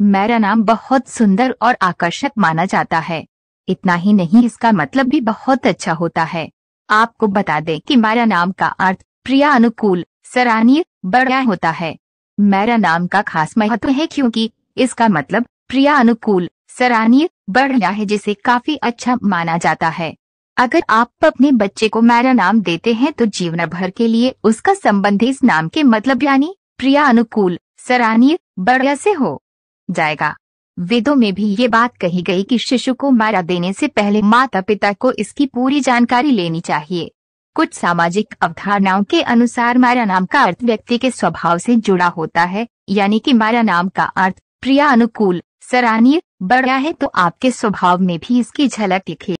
मेरा नाम बहुत सुंदर और आकर्षक माना जाता है इतना ही नहीं इसका मतलब भी बहुत अच्छा होता है आपको बता दें कि मेरा नाम का अर्थ प्रिया अनुकूल सराहनीय बड़ा होता है मेरा नाम का खास महत्व है क्योंकि इसका मतलब प्रिया अनुकूल सराहनीय बढ़िया है जिसे काफी अच्छा माना जाता है अगर आप अपने बच्चे को मेरा नाम देते हैं तो जीवन भर के लिए उसका संबंध इस नाम के मतलब यानी प्रिया अनुकूल सराहनीय बढ़िया से हो जाएगा वेदों में भी ये बात कही गई कि शिशु को मारा देने से पहले माता पिता को इसकी पूरी जानकारी लेनी चाहिए कुछ सामाजिक अवधारणाओं के अनुसार मारा नाम का अर्थ व्यक्ति के स्वभाव से जुड़ा होता है यानी कि मारा नाम का अर्थ प्रिया अनुकूल सराहनीय बढ़ा है तो आपके स्वभाव में भी इसकी झलक दिखे